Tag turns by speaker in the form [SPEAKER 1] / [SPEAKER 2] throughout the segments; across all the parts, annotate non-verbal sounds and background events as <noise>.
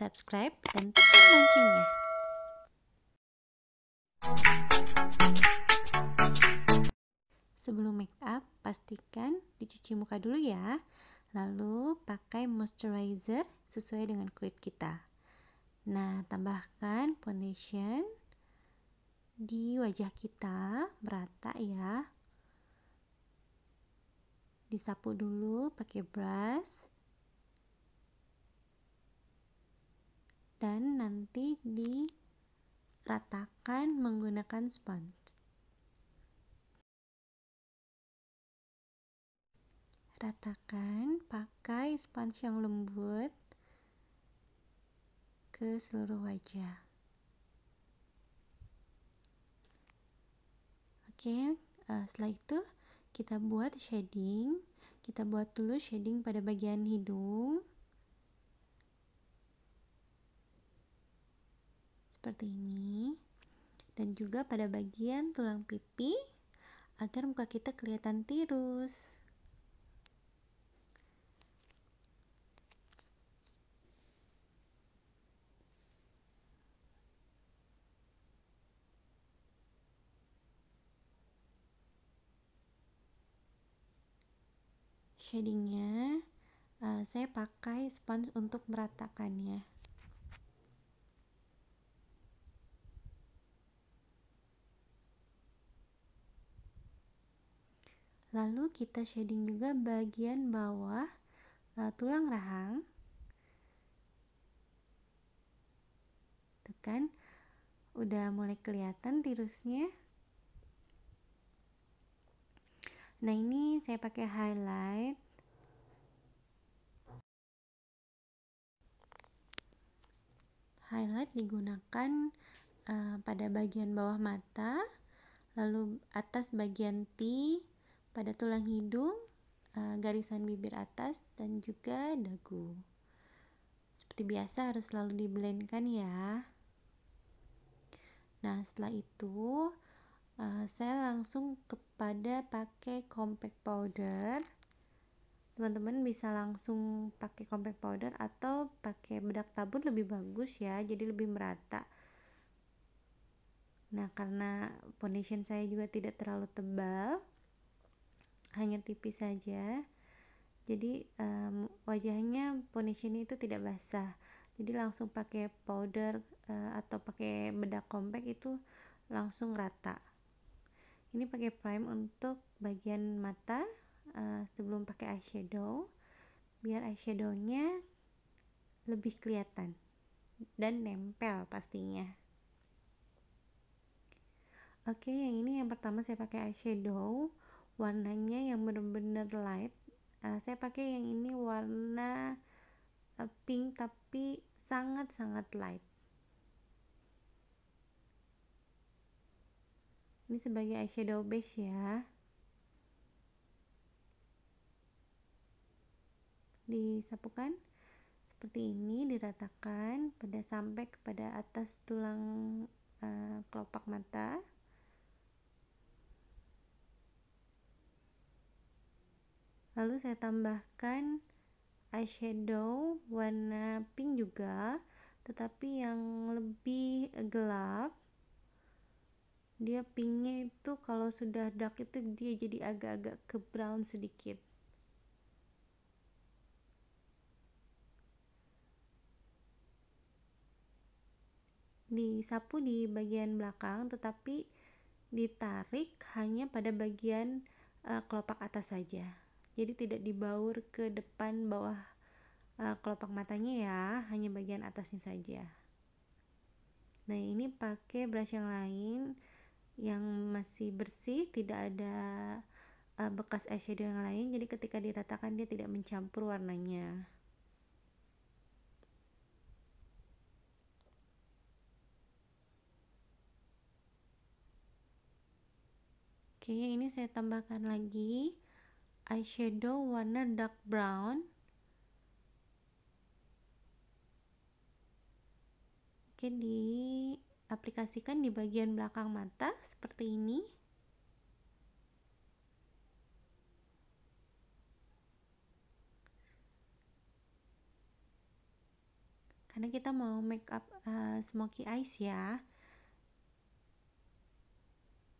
[SPEAKER 1] subscribe, dan tekan loncengnya. Sebelum make up, pastikan dicuci muka dulu ya. Lalu pakai moisturizer sesuai dengan kulit kita. Nah, tambahkan foundation di wajah kita merata ya. Disapu dulu pakai brush. dan nanti diratakan menggunakan sponge. Ratakan pakai sponge yang lembut ke seluruh wajah. Oke, eh, setelah itu kita buat shading. Kita buat dulu shading pada bagian hidung. seperti ini dan juga pada bagian tulang pipi agar muka kita kelihatan tirus. Shadingnya, uh, saya pakai spons untuk meratakannya. lalu kita shading juga bagian bawah e, tulang rahang tuh kan, udah mulai kelihatan tirusnya nah ini saya pakai highlight highlight digunakan uh, pada bagian bawah mata lalu atas bagian T pada tulang hidung, eh, garisan bibir atas, dan juga dagu. Seperti biasa harus selalu diblendkan ya. Nah setelah itu eh, saya langsung kepada pakai compact powder. Teman-teman bisa langsung pakai compact powder atau pakai bedak tabur lebih bagus ya, jadi lebih merata. Nah, karena foundation saya juga tidak terlalu tebal, hanya tipis saja jadi um, wajahnya ini itu tidak basah jadi langsung pakai powder uh, atau pakai bedak compact itu langsung rata ini pakai prime untuk bagian mata uh, sebelum pakai eyeshadow biar eyeshadownya lebih kelihatan dan nempel pastinya oke yang ini yang pertama saya pakai eyeshadow warnanya yang benar-benar light uh, saya pakai yang ini warna eh, pink tapi sangat-sangat light ini sebagai eyeshadow base ya disapukan seperti ini diratakan pada sampai kepada atas tulang uh, kelopak mata lalu saya tambahkan eyeshadow warna pink juga tetapi yang lebih gelap dia pinknya itu kalau sudah dark itu dia jadi agak-agak ke brown sedikit disapu di bagian belakang tetapi ditarik hanya pada bagian uh, kelopak atas saja jadi tidak dibaur ke depan bawah uh, kelopak matanya ya hanya bagian atasnya saja nah ini pakai brush yang lain yang masih bersih tidak ada uh, bekas eyeshadow yang lain jadi ketika diratakan dia tidak mencampur warnanya Oke, ini saya tambahkan lagi eyeshadow warna dark brown oke diaplikasikan di bagian belakang mata seperti ini karena kita mau make up uh, smoky eyes ya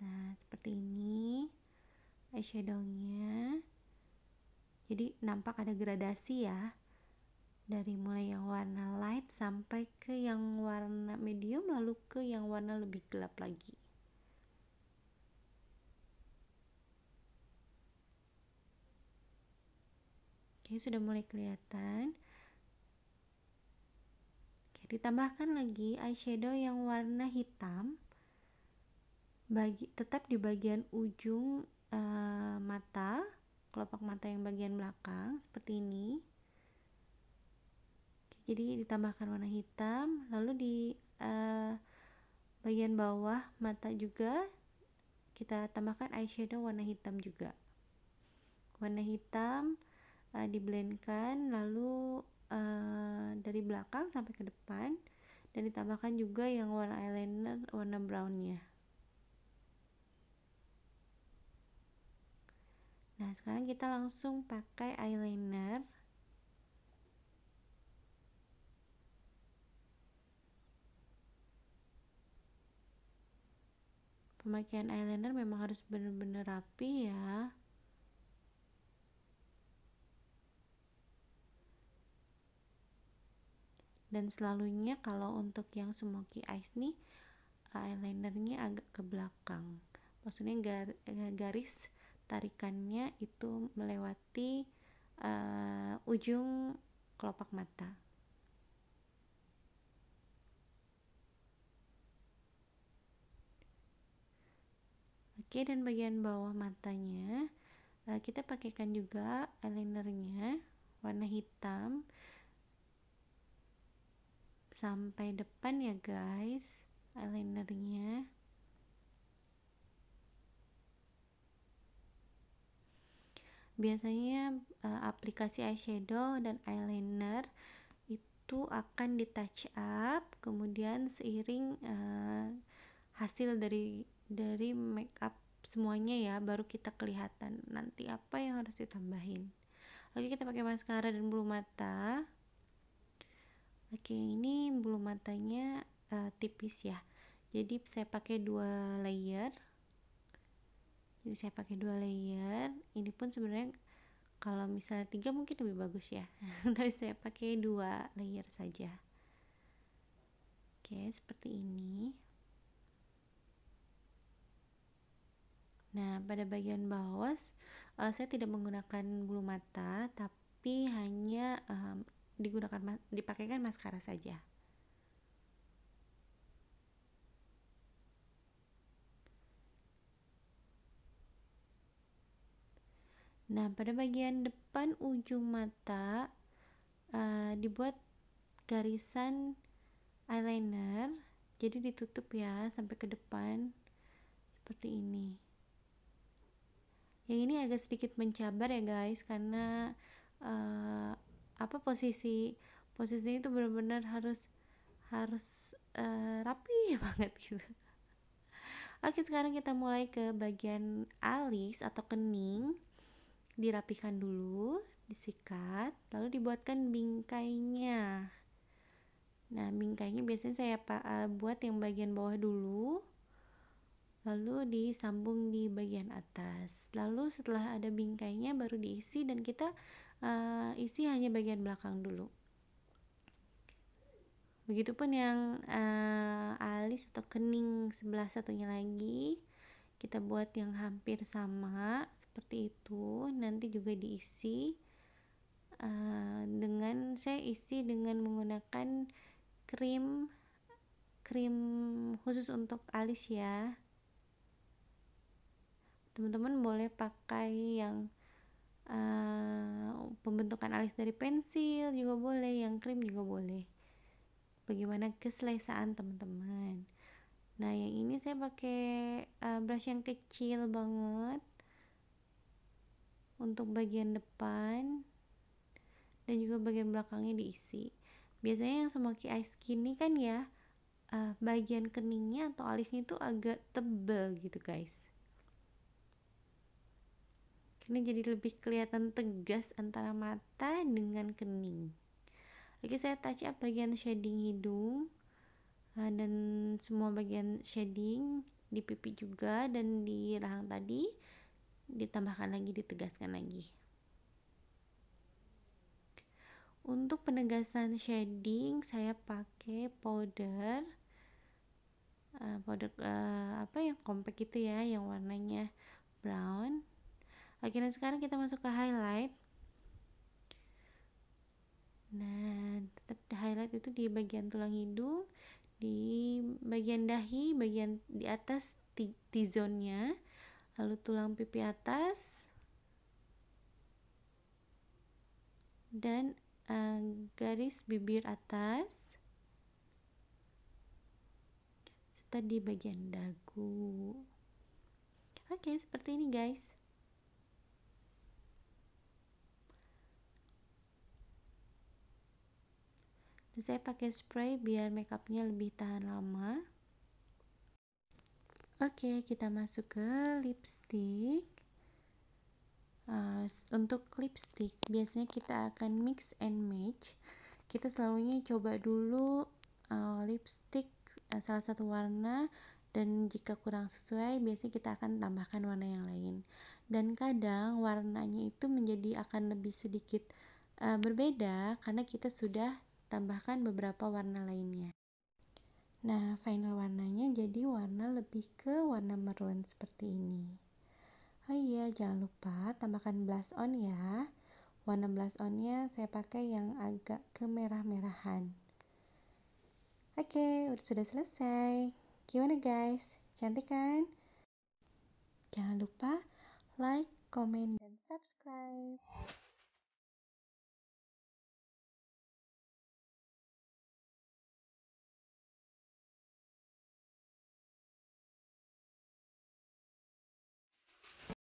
[SPEAKER 1] nah seperti ini eyeshadownya jadi nampak ada gradasi ya dari mulai yang warna light sampai ke yang warna medium lalu ke yang warna lebih gelap lagi oke sudah mulai kelihatan oke, ditambahkan lagi eyeshadow yang warna hitam bagi tetap di bagian ujung uh, mata kelopak mata yang bagian belakang seperti ini jadi ditambahkan warna hitam lalu di uh, bagian bawah mata juga kita tambahkan eyeshadow warna hitam juga warna hitam uh, diblendkan lalu uh, dari belakang sampai ke depan dan ditambahkan juga yang warna eyeliner warna brownnya Nah, sekarang kita langsung pakai eyeliner. Pemakaian eyeliner memang harus benar-benar rapi ya. Dan selalunya kalau untuk yang smoky eyes nih eyelinernya agak ke belakang. Maksudnya eh, garis tarikannya itu melewati uh, ujung kelopak mata. Oke, dan bagian bawah matanya uh, kita pakaikan juga eyelinernya warna hitam sampai depan ya guys eyelinernya biasanya eh, aplikasi eyeshadow dan eyeliner itu akan di touch up kemudian seiring uh, hasil dari dari make up semuanya ya baru kita kelihatan nanti apa yang harus ditambahin oke kita pakai maskara dan bulu mata oke ini bulu matanya uh, tipis ya jadi saya pakai dua layer jadi saya pakai dua layer ini pun sebenarnya kalau misalnya tiga mungkin lebih bagus ya <laughs> tapi saya pakai dua layer saja oke seperti ini nah pada bagian bawah uh, saya tidak menggunakan bulu mata tapi hanya um, digunakan dipakaikan maskara saja Nah, pada bagian depan ujung mata uh, dibuat garisan eyeliner, jadi ditutup ya sampai ke depan seperti ini. Yang ini agak sedikit mencabar ya guys karena uh, apa posisi posisinya itu benar-benar harus harus uh, rapi <laughs> banget gitu. Oke, sekarang kita mulai ke bagian alis atau kening dirapikan dulu, disikat, lalu dibuatkan bingkainya. Nah, bingkainya biasanya saya eh, buat yang bagian bawah dulu, lalu disambung di bagian atas. Lalu setelah ada bingkainya baru diisi dan kita uh, isi hanya bagian belakang dulu. Begitupun yang uh, alis atau kening sebelah satunya lagi kita buat yang hampir sama seperti itu nanti juga diisi uh, dengan saya isi dengan menggunakan krim krim khusus untuk alis ya teman-teman boleh pakai yang uh, pembentukan alis dari pensil juga boleh yang krim juga boleh bagaimana keselesaan teman-teman Nah, yang ini saya pakai uh, brush yang kecil banget untuk bagian depan dan juga bagian belakangnya diisi. Biasanya yang semakin key eye skinny kan ya, uh, bagian keningnya atau alisnya itu agak tebel gitu, guys. Karena jadi lebih kelihatan tegas antara mata dengan kening. Oke, saya touch up bagian shading hidung Eh, dan semua bagian shading di pipi juga dan di rahang tadi ditambahkan lagi ditegaskan lagi untuk penegasan shading saya pakai powder uh, powder uh, apa yang compact itu ya yang warnanya brown oke dan sekarang kita masuk ke highlight nah tetap highlight itu di bagian tulang hidung di bagian dahi bagian di atas T-zone-nya, lalu tulang pipi atas dan uh, garis bibir atas serta di bagian dagu oke okay, seperti ini guys saya pakai spray biar makeupnya lebih tahan lama. Oke, kita masuk ke lipstick. Uh, untuk lipstick, biasanya kita akan mix and match. Kita selalunya coba dulu uh, lipstick uh, salah satu warna dan jika kurang sesuai biasanya kita akan tambahkan warna yang lain dan kadang warnanya itu menjadi akan lebih sedikit uh, berbeda karena kita sudah tambahkan beberapa warna lainnya. Nah, final warnanya jadi warna lebih ke warna meruan seperti ini. Oh iya, jangan lupa tambahkan blush on ya. Warna blush onnya saya pakai yang agak kemerah-merahan. Oke, sudah selesai. Gimana guys? Cantik kan? Jangan lupa like, comment, dan subscribe.